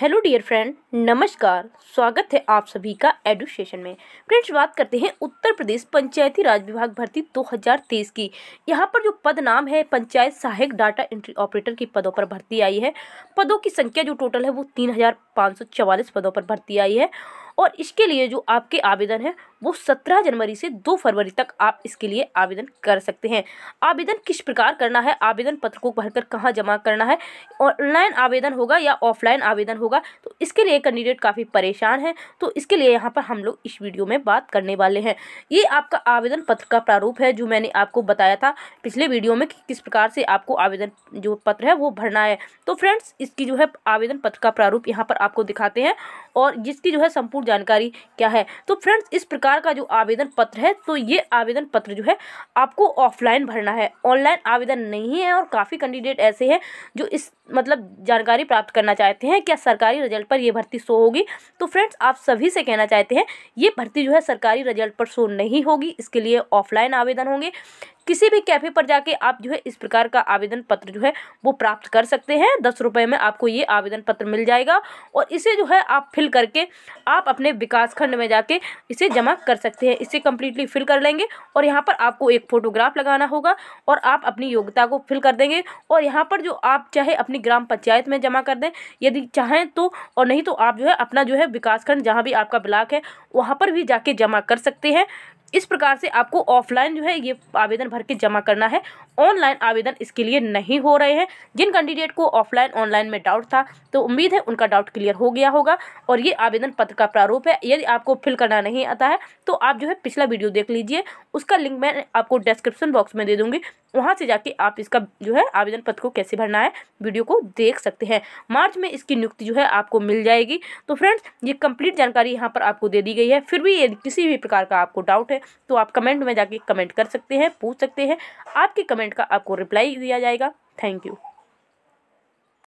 hello dear friend नमस्कार स्वागत है आप सभी का एडुकेशन में फ्रेंड्स बात करते हैं उत्तर प्रदेश पंचायती राज विभाग भर्ती 2023 की यहाँ पर जो पद नाम है पंचायत सहायक डाटा एंट्री ऑपरेटर की पदों पर भर्ती आई है पदों की संख्या जो टोटल है वो तीन पदों पर भर्ती आई है और इसके लिए जो आपके आवेदन है वो सत्रह जनवरी से दो फरवरी तक आप इसके लिए आवेदन कर सकते हैं आवेदन किस प्रकार करना है आवेदन पत्र को भरकर कहाँ जमा करना है ऑनलाइन आवेदन होगा या ऑफलाइन आवेदन होगा तो इसके लिए कैंडिडेट काफ़ी परेशान है तो इसके लिए यहाँ पर हम लोग इस वीडियो में बात करने वाले हैं ये आपका आवेदन पत्र का प्रारूप है जो मैंने आपको बताया था पिछले वीडियो में कि किस प्रकार से आपको आवेदन जो पत्र है वो भरना है तो फ्रेंड्स इसकी जो है आवेदन पत्र का प्रारूप यहाँ पर आपको दिखाते हैं और जिसकी जो है संपूर्ण पूर्व जानकारी क्या है तो फ्रेंड्स इस प्रकार का जो आवेदन पत्र है तो ये आवेदन पत्र जो है आपको ऑफलाइन भरना है ऑनलाइन आवेदन नहीं है और काफ़ी कैंडिडेट ऐसे हैं जो इस मतलब जानकारी प्राप्त करना चाहते हैं क्या सरकारी रिजल्ट पर यह भर्ती शो होगी तो फ्रेंड्स आप सभी से कहना चाहते हैं ये भर्ती जो है सरकारी रिजल्ट पर शो नहीं होगी इसके लिए ऑफलाइन आवेदन होंगे किसी भी कैफ़े पर जाके आप जो है इस प्रकार का आवेदन पत्र जो है वो प्राप्त कर सकते हैं दस रुपये में आपको ये आवेदन पत्र मिल जाएगा और इसे जो है आप फिल करके आप अपने विकासखंड में जाके इसे जमा कर सकते हैं इसे कम्प्लीटली फिल कर लेंगे और यहाँ पर आपको एक फ़ोटोग्राफ लगाना होगा और आप अपनी योग्यता को फिल कर देंगे और यहाँ पर जो आप चाहे अपनी ग्राम पंचायत में जमा कर दें यदि चाहें तो और नहीं तो आप जो है अपना जो है विकासखंड जहाँ भी आपका ब्लॉक है वहाँ पर भी जाके जमा कर सकते हैं इस प्रकार से आपको ऑफलाइन जो है ये आवेदन भर के जमा करना है ऑनलाइन आवेदन इसके लिए नहीं हो रहे हैं जिन कैंडिडेट को ऑफलाइन ऑनलाइन में डाउट था तो उम्मीद है उनका डाउट क्लियर हो गया होगा और ये आवेदन पत्र का प्रारूप है यदि आपको फिल करना नहीं आता है तो आप जो है पिछला वीडियो देख लीजिए उसका लिंक मैं आपको डिस्क्रिप्शन बॉक्स में दे दूँगी वहाँ से जाके आप इसका जो है आवेदन पत्र को कैसे भरना है वीडियो को देख सकते हैं मार्च में इसकी नियुक्ति जो है आपको मिल जाएगी तो फ्रेंड्स ये कंप्लीट जानकारी यहाँ पर आपको दे दी गई है फिर भी यदि किसी भी प्रकार का आपको डाउट है तो आप कमेंट में जाके कमेंट कर सकते हैं पूछ सकते हैं आपके कमेंट का आपको रिप्लाई दिया जाएगा थैंक यू